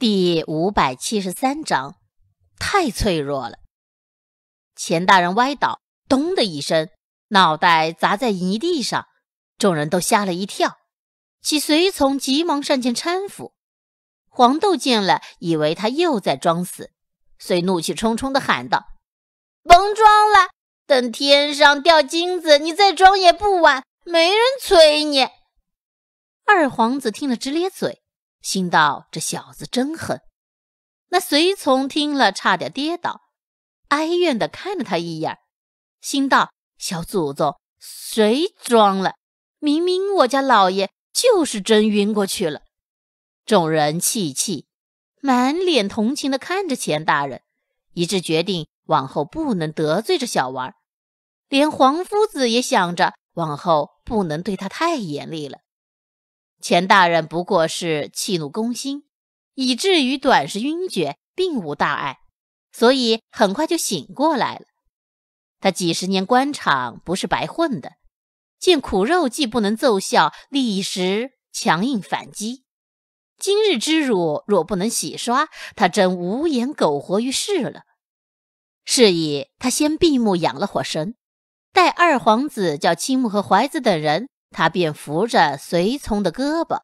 第五百七十三章，太脆弱了。钱大人歪倒，咚的一声，脑袋砸在泥地上，众人都吓了一跳。其随从急忙上前搀扶。黄豆见了，以为他又在装死，遂怒气冲冲的喊道：“甭装了，等天上掉金子，你再装也不晚，没人催你。”二皇子听了，直咧嘴。心道：“这小子真狠！”那随从听了，差点跌倒，哀怨的看了他一眼，心道：“小祖宗，谁装了？明明我家老爷就是真晕过去了。”众人气气，满脸同情的看着钱大人，一致决定往后不能得罪这小娃儿，连黄夫子也想着往后不能对他太严厉了。钱大人不过是气怒攻心，以至于短时晕厥，并无大碍，所以很快就醒过来了。他几十年官场不是白混的，见苦肉计不能奏效，立时强硬反击。今日之辱若不能洗刷，他真无颜苟活于世了。是以他先闭目养了会神，待二皇子叫青木和怀子等人。他便扶着随从的胳膊，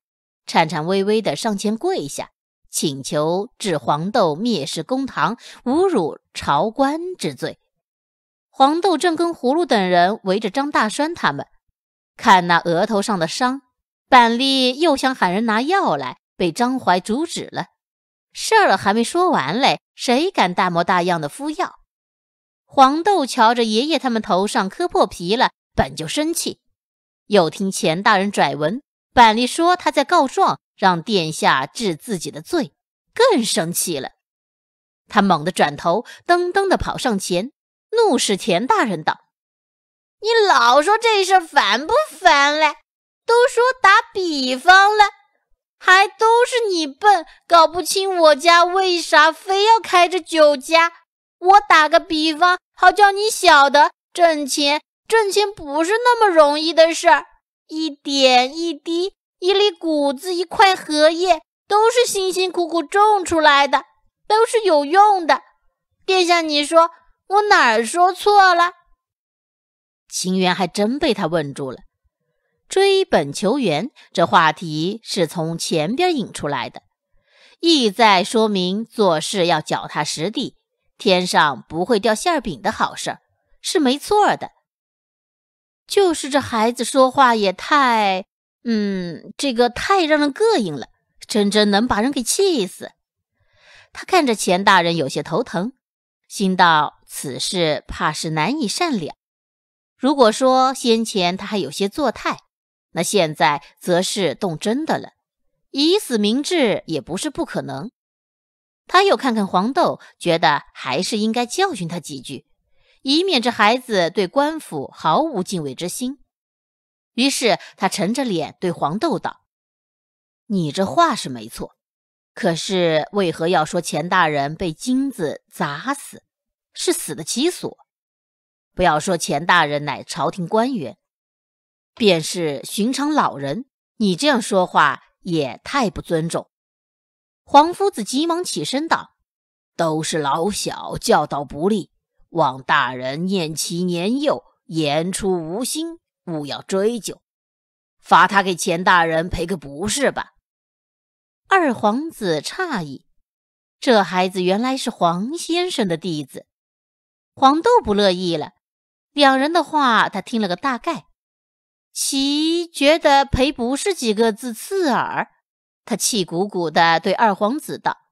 颤颤巍巍的上前跪下，请求治黄豆蔑视公堂、侮辱朝官之罪。黄豆正跟葫芦等人围着张大栓他们，看那额头上的伤。板栗又想喊人拿药来，被张怀阻止了。事儿还没说完嘞，谁敢大模大样的敷药？黄豆瞧着爷爷他们头上磕破皮了，本就生气。又听钱大人拽文板栗说他在告状，让殿下治自己的罪，更生气了。他猛地转头，噔噔的跑上前，怒视钱大人道：“你老说这事烦不烦嘞？都说打比方了，还都是你笨，搞不清我家为啥非要开着酒家。我打个比方，好叫你晓得挣钱。”挣钱不是那么容易的事儿，一点一滴，一粒谷子，一块荷叶，都是辛辛苦苦种出来的，都是有用的。殿下，你说我哪儿说错了？秦元还真被他问住了。追本求源，这话题是从前边引出来的，意在说明做事要脚踏实地，天上不会掉馅饼的好事儿是没错的。就是这孩子说话也太……嗯，这个太让人膈应了，真真能把人给气死。他看着钱大人有些头疼，心道此事怕是难以善了。如果说先前他还有些做态，那现在则是动真的了，以死明志也不是不可能。他又看看黄豆，觉得还是应该教训他几句。以免这孩子对官府毫无敬畏之心，于是他沉着脸对黄豆道：“你这话是没错，可是为何要说钱大人被金子砸死是死得其所？不要说钱大人乃朝廷官员，便是寻常老人，你这样说话也太不尊重。”黄夫子急忙起身道：“都是老小教导不力。”望大人念其年幼，言出无心，勿要追究，罚他给钱大人赔个不是吧？二皇子诧异，这孩子原来是黄先生的弟子。黄豆不乐意了，两人的话他听了个大概，其觉得赔不是几个字刺耳，他气鼓鼓的对二皇子道。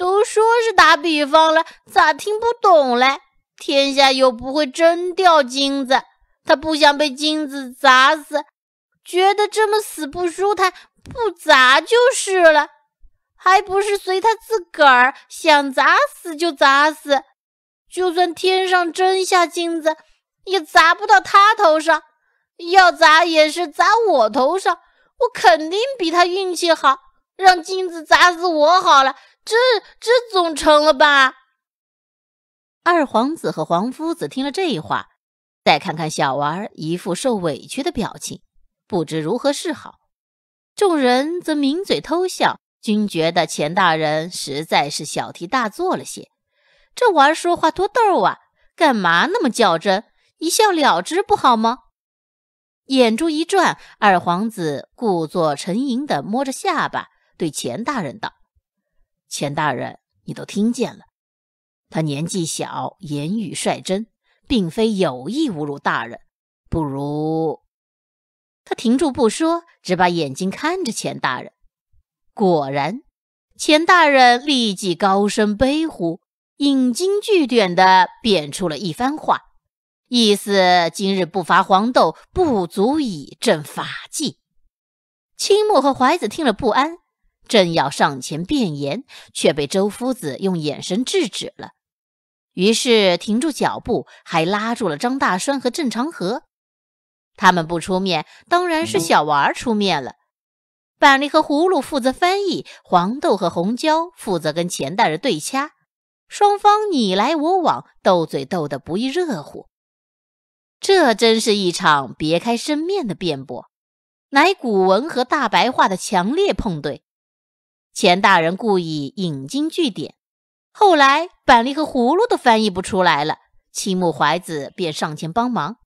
都说是打比方了，咋听不懂嘞？天下有不会真掉金子，他不想被金子砸死，觉得这么死不舒坦，不砸就是了。还不是随他自个儿想砸死就砸死。就算天上真下金子，也砸不到他头上。要砸也是砸我头上，我肯定比他运气好，让金子砸死我好了。这这总成了吧？二皇子和皇夫子听了这话，再看看小娃儿一副受委屈的表情，不知如何是好。众人则抿嘴偷笑，均觉得钱大人实在是小题大做了些。这娃儿说话多逗啊，干嘛那么较真？一笑了之不好吗？眼珠一转，二皇子故作沉吟地摸着下巴，对钱大人道。钱大人，你都听见了。他年纪小，言语率真，并非有意侮辱大人。不如……他停住不说，只把眼睛看着钱大人。果然，钱大人立即高声悲呼，引经据典的变出了一番话，意思今日不罚黄豆，不足以正法纪。青木和怀子听了不安。正要上前辩言，却被周夫子用眼神制止了。于是停住脚步，还拉住了张大栓和郑长河。他们不出面，当然是小娃儿出面了。板栗和葫芦负责翻译，黄豆和红椒负责跟钱大人对掐。双方你来我往，斗嘴斗得不亦热乎。这真是一场别开生面的辩驳，乃古文和大白话的强烈碰对。钱大人故意引经据典，后来板栗和葫芦都翻译不出来了。青木怀子便上前帮忙，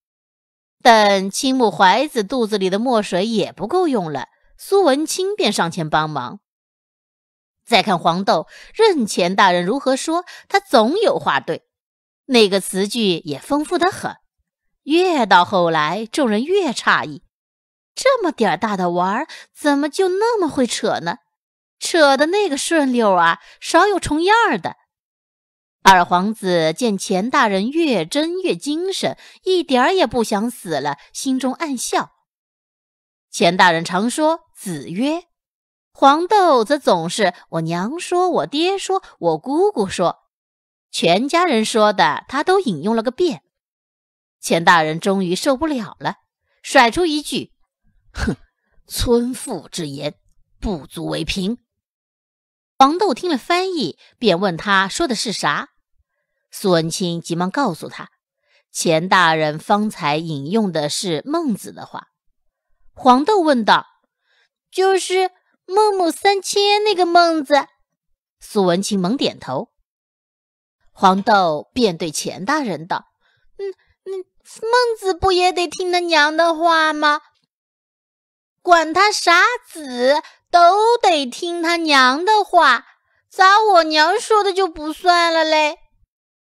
但青木怀子肚子里的墨水也不够用了。苏文清便上前帮忙。再看黄豆，任钱大人如何说，他总有话对，那个词句也丰富的很。越到后来，众人越诧异：这么点儿大的娃儿，怎么就那么会扯呢？扯的那个顺溜啊，少有重样的。二皇子见钱大人越争越精神，一点儿也不想死了，心中暗笑。钱大人常说“子曰”，黄豆则总是我娘说、我爹说、我姑姑说，全家人说的，他都引用了个遍。钱大人终于受不了了，甩出一句：“哼，村妇之言，不足为凭。”黄豆听了翻译，便问他说的是啥。苏文清急忙告诉他，钱大人方才引用的是孟子的话。黄豆问道：“就是孟母三迁那个孟子？”苏文清猛点头。黄豆便对钱大人道：“嗯嗯，孟子不也得听他娘的话吗？管他啥子。”都得听他娘的话，咋我娘说的就不算了嘞？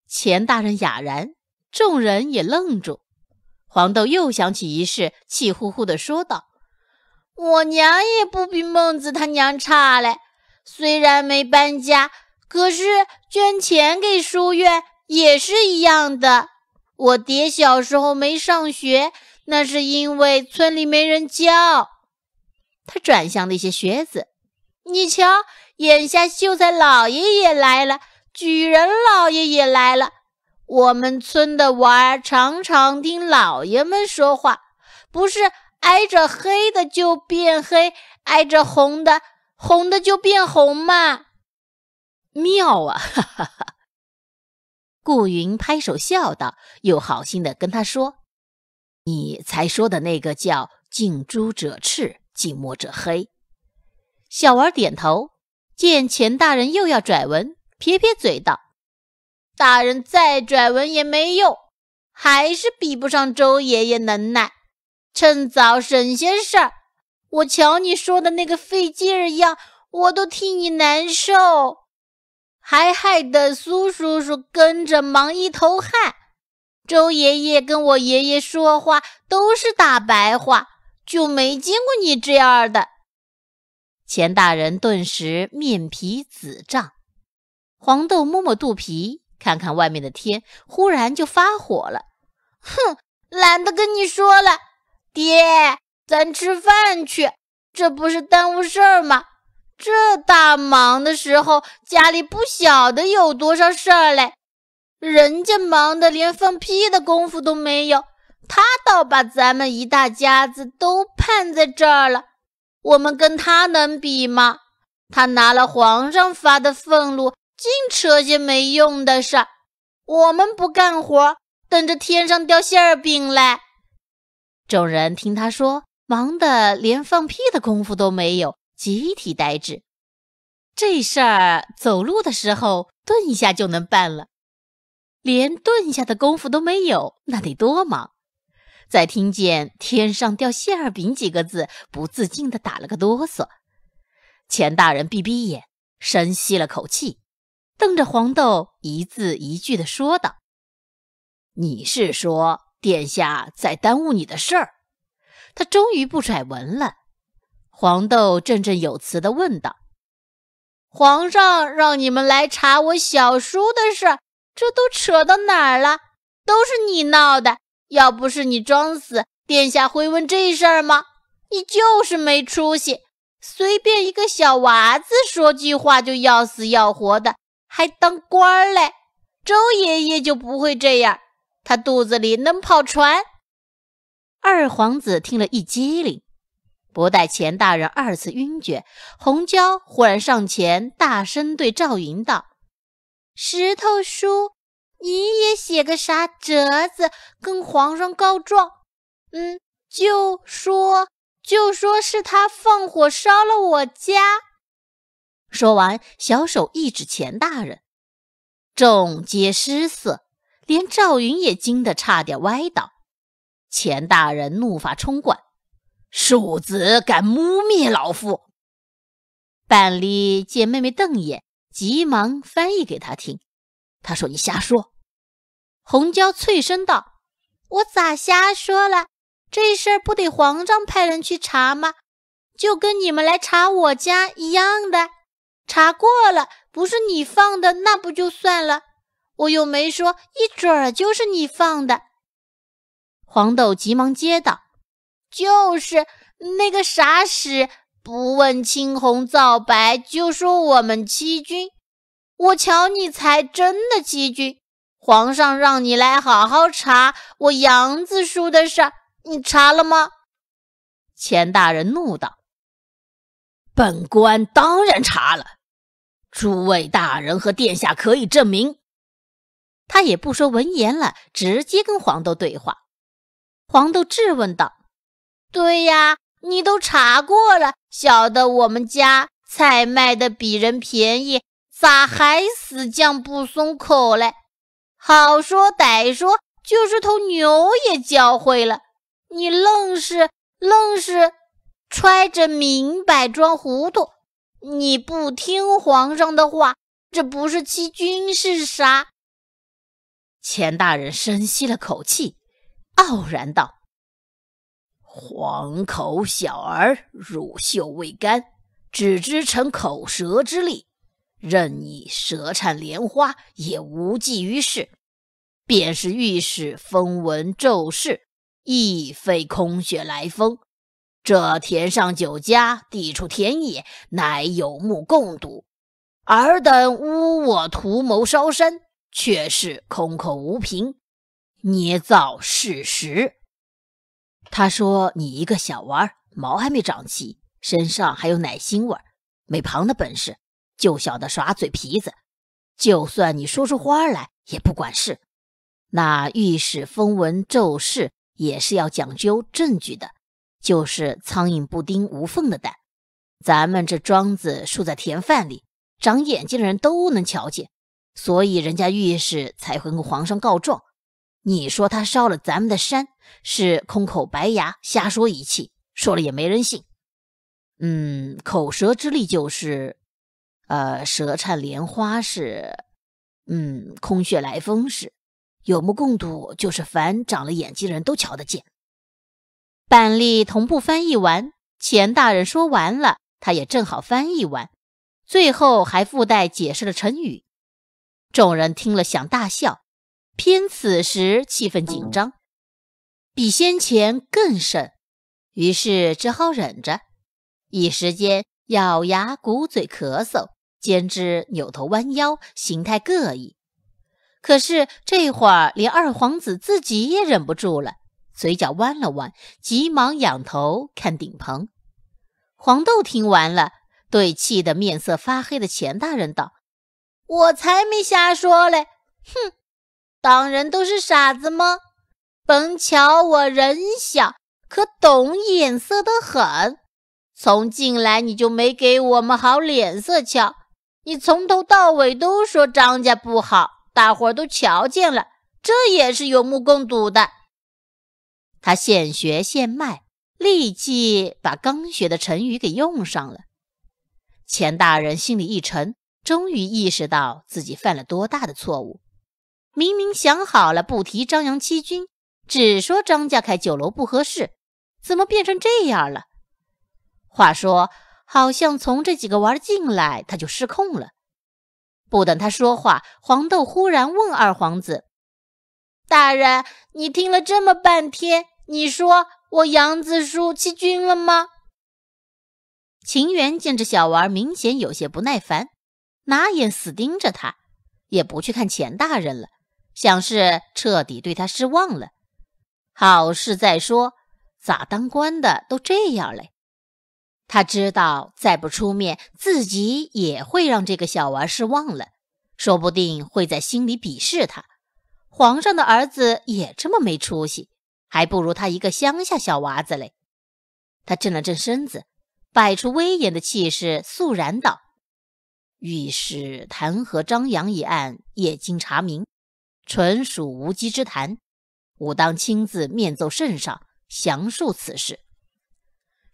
钱大人哑然，众人也愣住。黄豆又想起一事，气呼呼地说道：“我娘也不比孟子他娘差嘞，虽然没搬家，可是捐钱给书院也是一样的。我爹小时候没上学，那是因为村里没人教。”他转向那些靴子，你瞧，眼下秀才老爷也来了，举人老爷也来了。我们村的娃儿常常听老爷们说话，不是挨着黑的就变黑，挨着红的红的就变红吗？妙啊！哈哈哈。顾云拍手笑道，又好心的跟他说：“你才说的那个叫近朱者赤。”近墨者黑，小娃儿点头。见钱大人又要拽文，撇撇嘴道：“大人再拽文也没用，还是比不上周爷爷能耐。趁早省些事儿。我瞧你说的那个费劲儿样，我都替你难受，还害得苏叔叔跟着忙一头汗。周爷爷跟我爷爷说话都是大白话。”就没见过你这样的，钱大人顿时面皮紫胀。黄豆摸摸肚皮，看看外面的天，忽然就发火了：“哼，懒得跟你说了，爹，咱吃饭去。这不是耽误事儿吗？这大忙的时候，家里不晓得有多少事儿嘞。人家忙的连放屁的功夫都没有。”他倒把咱们一大家子都盼在这儿了，我们跟他能比吗？他拿了皇上发的俸禄，净扯些没用的事儿。我们不干活，等着天上掉馅儿饼来。众人听他说，忙得连放屁的功夫都没有，集体呆滞。这事儿走路的时候顿一下就能办了，连顿下的功夫都没有，那得多忙！在听见“天上掉馅儿饼”几个字，不自禁的打了个哆嗦。钱大人闭闭眼，深吸了口气，瞪着黄豆，一字一句的说道：“你是说殿下在耽误你的事儿？”他终于不甩文了。黄豆振振有词的问道：“皇上让你们来查我小叔的事，这都扯到哪儿了？都是你闹的。”要不是你装死，殿下会问这事儿吗？你就是没出息，随便一个小娃子说句话就要死要活的，还当官嘞？周爷爷就不会这样，他肚子里能跑船。二皇子听了一激灵，不待钱大人二次晕厥，红娇忽然上前，大声对赵云道：“石头叔。”你也写个啥折子跟皇上告状，嗯，就说就说是他放火烧了我家。说完，小手一指钱大人，众皆失色，连赵云也惊得差点歪倒。钱大人怒发冲冠，庶子敢污蔑老夫！板栗见妹妹瞪眼，急忙翻译给他听。他说：“你瞎说！”红椒脆声道：“我咋瞎说了？这事儿不得皇上派人去查吗？就跟你们来查我家一样的。查过了，不是你放的，那不就算了。我又没说一准儿就是你放的。”黄豆急忙接道：“就是那个傻屎，不问青红皂白就说我们欺君。”我瞧你才真的欺君！皇上让你来好好查我杨子叔的事，你查了吗？钱大人怒道：“本官当然查了，诸位大人和殿下可以证明。”他也不说文言了，直接跟黄豆对话。黄豆质问道：“对呀，你都查过了，晓得我们家菜卖的比人便宜。”咋还死犟不松口嘞？好说歹说，就是头牛也教会了你，愣是愣是揣着明白装糊涂！你不听皇上的话，这不是欺君是啥？钱大人深吸了口气，傲然道：“黄口小儿，乳臭未干，只知逞口舌之力。”任你舌灿莲花也无济于事，便是御史风闻奏事，亦非空穴来风。这田上酒家地处田野，乃有目共睹。尔等诬我图谋烧山，却是空口无凭，捏造事实。他说：“你一个小娃儿，毛还没长齐，身上还有奶腥味儿，没旁的本事。”就晓得耍嘴皮子，就算你说出花来也不管事。那御史风闻奏事也是要讲究证据的，就是苍蝇不叮无缝的蛋。咱们这庄子竖在田饭里，长眼睛的人都能瞧见，所以人家御史才会跟皇上告状。你说他烧了咱们的山，是空口白牙瞎说一气，说了也没人信。嗯，口舌之力就是。呃，舌颤莲花是，嗯，空穴来风是有目共睹，就是凡长了眼睛人都瞧得见。板栗同步翻译完，钱大人说完了，他也正好翻译完，最后还附带解释了成语。众人听了想大笑，偏此时气氛紧张，比先前更甚，于是只好忍着，一时间咬牙鼓嘴咳嗽。简直扭头弯腰，形态各异。可是这会儿连二皇子自己也忍不住了，嘴角弯了弯，急忙仰头看顶棚。黄豆听完了，对气得面色发黑的钱大人道：“我才没瞎说嘞！哼，当人都是傻子吗？甭瞧我人小，可懂眼色的很。从进来你就没给我们好脸色瞧。”你从头到尾都说张家不好，大伙儿都瞧见了，这也是有目共睹的。他现学现卖，立即把刚学的成语给用上了。钱大人心里一沉，终于意识到自己犯了多大的错误。明明想好了不提张扬欺君，只说张家开酒楼不合适，怎么变成这样了？话说。好像从这几个娃儿进来，他就失控了。不等他说话，黄豆忽然问二皇子：“大人，你听了这么半天，你说我杨子叔欺君了吗？”秦源见这小娃儿明显有些不耐烦，拿眼死盯着他，也不去看钱大人了，像是彻底对他失望了。好事再说，咋当官的都这样嘞？他知道，再不出面，自己也会让这个小娃失望了，说不定会在心里鄙视他。皇上的儿子也这么没出息，还不如他一个乡下小娃子嘞。他震了震身子，摆出威严的气势，肃然道：“御史弹劾张扬一案，也经查明，纯属无稽之谈。武当亲自面奏圣上，详述此事。”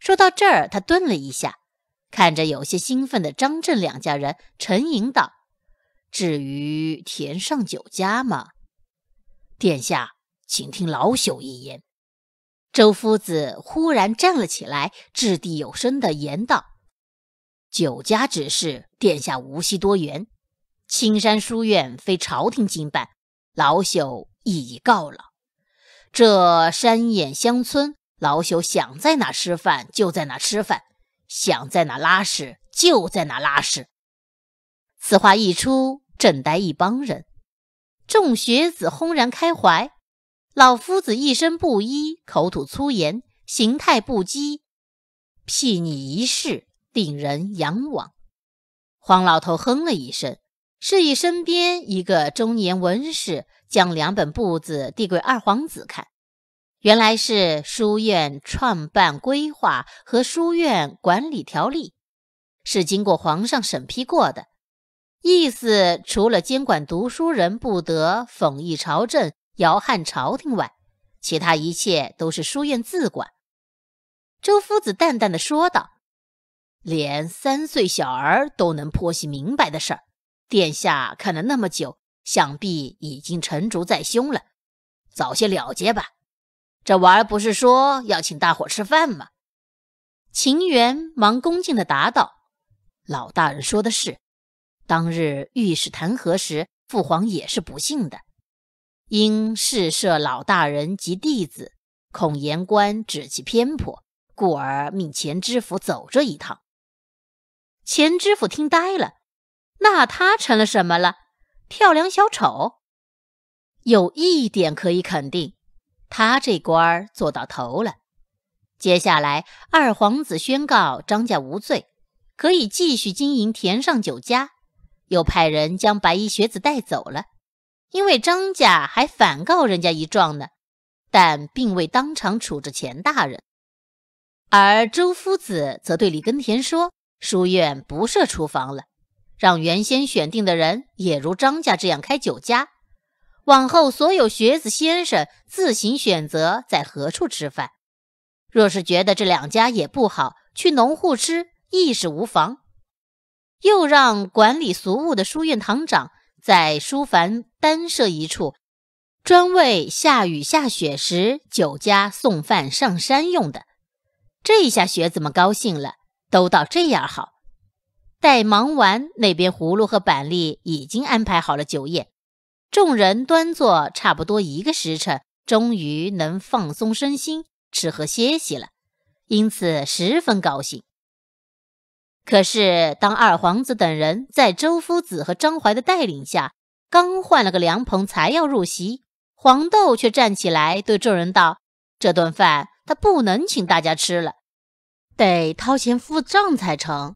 说到这儿，他顿了一下，看着有些兴奋的张震两家人，沉吟道：“至于田上酒家吗？殿下，请听老朽一言。”周夫子忽然站了起来，掷地有声的言道：“酒家之事，殿下无需多言。青山书院非朝廷经办，老朽已已告了。这山野乡村。”老朽想在哪吃饭就在哪吃饭，想在哪拉屎就在哪拉屎。此话一出，震呆一帮人，众学子轰然开怀。老夫子一身布衣，口吐粗言，形态不羁，睥睨一世，令人仰望。黄老头哼了一声，示意身边一个中年文士将两本簿子递给二皇子看。原来是书院创办规划和书院管理条例是经过皇上审批过的，意思除了监管读书人不得讽议朝政、摇撼朝廷外，其他一切都是书院自管。周夫子淡淡的说道：“连三岁小儿都能剖析明白的事儿，殿下看了那么久，想必已经成竹在胸了，早些了结吧。”这娃儿不是说要请大伙吃饭吗？秦元忙恭敬的答道：“老大人说的是，当日御史弹劾时，父皇也是不幸的，因事涉老大人及弟子，恐言官指其偏颇，故而命前知府走这一趟。”前知府听呆了，那他成了什么了？跳梁小丑？有一点可以肯定。他这官儿做到头了，接下来二皇子宣告张家无罪，可以继续经营田上酒家，又派人将白衣学子带走了。因为张家还反告人家一状呢，但并未当场处置钱大人。而周夫子则对李耕田说：“书院不设厨房了，让原先选定的人也如张家这样开酒家。”往后，所有学子先生自行选择在何处吃饭。若是觉得这两家也不好，去农户吃亦是无妨。又让管理俗务的书院堂长在书房单设一处，专为下雨下雪时酒家送饭上山用的。这一下学子们高兴了，都道这样好。待忙完，那边葫芦和板栗已经安排好了酒宴。众人端坐差不多一个时辰，终于能放松身心、吃喝歇息了，因此十分高兴。可是，当二皇子等人在周夫子和张怀的带领下刚换了个凉棚，才要入席，黄豆却站起来对众人道：“这顿饭他不能请大家吃了，得掏钱付账才成。”